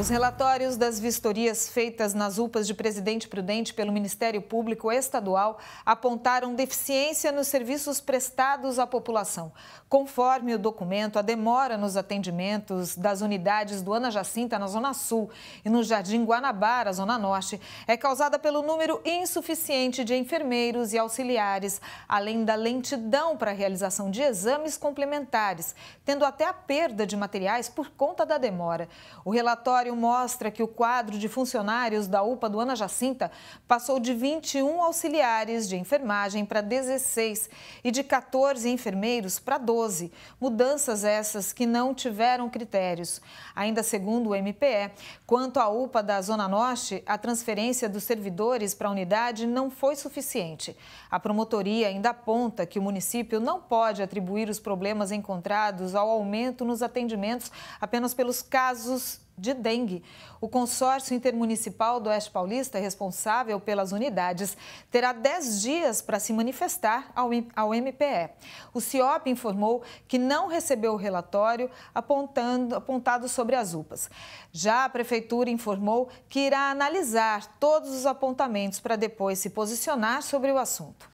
Os relatórios das vistorias feitas nas UPAs de Presidente Prudente pelo Ministério Público Estadual apontaram deficiência nos serviços prestados à população. Conforme o documento, a demora nos atendimentos das unidades do Ana Jacinta, na Zona Sul, e no Jardim Guanabara, Zona Norte, é causada pelo número insuficiente de enfermeiros e auxiliares, além da lentidão para a realização de exames complementares, tendo até a perda de materiais por conta da demora. O relatório relatório mostra que o quadro de funcionários da UPA do Ana Jacinta passou de 21 auxiliares de enfermagem para 16 e de 14 enfermeiros para 12. Mudanças essas que não tiveram critérios. Ainda segundo o MPE, quanto à UPA da Zona Norte, a transferência dos servidores para a unidade não foi suficiente. A promotoria ainda aponta que o município não pode atribuir os problemas encontrados ao aumento nos atendimentos apenas pelos casos de dengue. O consórcio intermunicipal do Oeste Paulista, responsável pelas unidades, terá 10 dias para se manifestar ao, ao MPE. O CIOP informou que não recebeu o relatório apontando, apontado sobre as UPAs. Já a Prefeitura informou que irá analisar todos os apontamentos para depois se posicionar sobre o assunto.